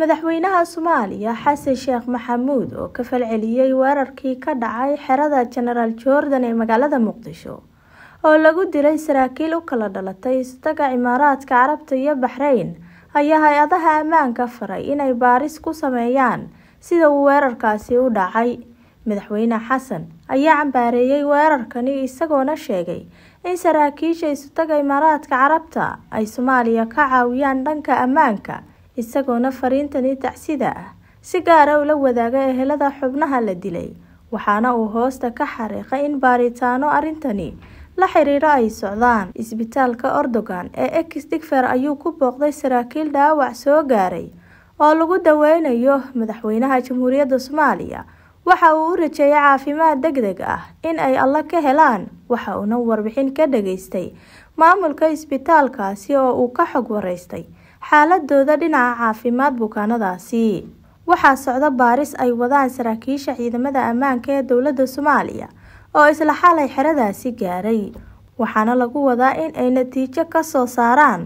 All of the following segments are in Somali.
madaxweynaha soomaaliya xasan sheekh maxamuud oo ka falceliyey weerarkii ka dhacay xerada jenaraal jordan ee magaalada muqdisho oo lagu dilay saraakiil u kala dhalatay isdaga imaaraadka carabta iyo baxreyn ayaa hay-adaha ammaanka faray inay baaris ku sameeyaan sida uu weerarkaasi u dhacay madaxweyne xasan ayaa cambaareeyey weerarkani isagoona sheegay in saraakiisha isutaga imaaraadka carabta ay soomaaliya ka caawiyaan dhanka ammaanka isagoona fariintani tacsida ah si gaara ah ula wadaaga ehelada xubnaha la dilay waxaana uu hoosta ka xariiqay in baaritaano arrintani la xiriiro ay socdaan isbitaalka ordogan ee exdigfer ayuu ku booqday saraakiil dhaawac soo gaaray oo lagu daweynayo madaxweynaha jamhuuriyadda soomaaliya waxa uu u rajeeyay caafimaad deg deg ah in ay alla ka helaan waxa uuna warbixin ka dhageystay maamulka isbitaalkaasi oo uu ka xog wareystay xaaladooda dhinaca caafimaad bukaanadaasi waxaa socda baaris ay wadaan saraakiisha ciidamada ammaanka ee dowladda soomaaliya oo isla xalay xeradaasi gaaray waxaana lagu wadaa in ay natiijo ka soo saaraan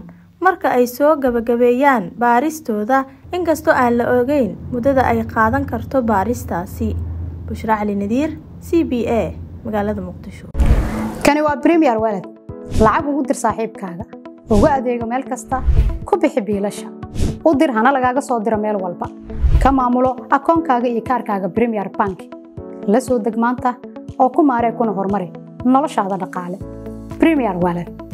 marka ay soo gabagabeeyaan baaristooda inkastoo aan la ogeyn muddada ay qaadan karto baaristaasi bushra cali nadiir c b a magaalada muqdisho kani waa bremiyer weled lacag ugu dir saaxiibkaaga uga adeego meel kasta ku bixi biilasha u dir hana lagaaga soo diro meel walba ka maamulo akoonkaaga iyo kaarkaaga premier bank la soo deg maanta oo ku maaree kuna horumari noloshaada dhaqaale bremiyer walan